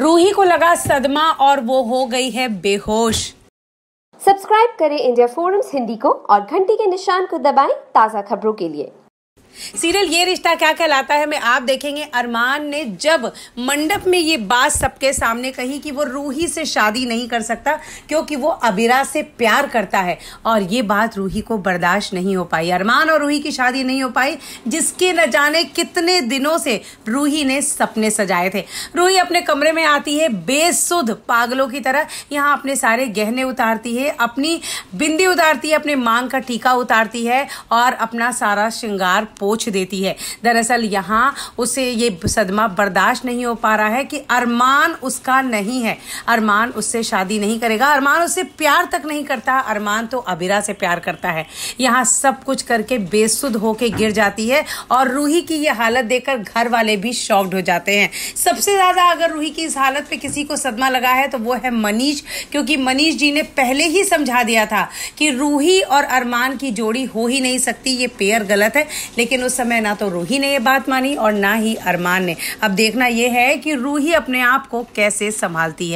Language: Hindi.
रूही को लगा सदमा और वो हो गई है बेहोश सब्सक्राइब करें इंडिया फोरम्स हिंदी को और घंटी के निशान को दबाएं ताज़ा खबरों के लिए सीरियल ये रिश्ता क्या कहलाता है मैं आप देखेंगे अरमान ने जब मंडप में ये बात सबके सामने कही कि वो रूही से शादी नहीं कर सकता क्योंकि वो अबिरा से प्यार करता है और ये बात रूही को बर्दाश्त नहीं हो पाई अरमान और रूही की शादी नहीं हो पाई जिसके न जाने कितने दिनों से रूही ने सपने सजाए थे रूही अपने कमरे में आती है बेसुध पागलों की तरह यहाँ अपने सारे गहने उतारती है अपनी बिंदी उतारती है अपने मांग का टीका उतारती है और अपना सारा श्रृंगार पो दबोच देती है दरअसल यहाँ उसे ये सदमा बर्दाश्त नहीं हो पा रहा है कि अरमान उसका नहीं है अरमान उससे शादी नहीं करेगा अरमान उससे प्यार तक नहीं करता अरमान तो अबिरा से प्यार करता है यहाँ सब कुछ करके बेसुद होके गिर जाती है और रूही की यह हालत देखकर घर वाले भी शॉक्ड हो जाते हैं सबसे ज़्यादा अगर रूही की इस हालत पे किसी को सदमा लगा है तो वो है मनीष क्योंकि मनीष जी ने पहले ही समझा दिया था कि रूही और अरमान की जोड़ी हो ही नहीं सकती ये पेयर गलत है लेकिन लेकिन उस समय ना तो रूही ने ये बात मानी और ना ही अरमान ने अब देखना यह है कि रूही अपने आप को कैसे संभालती है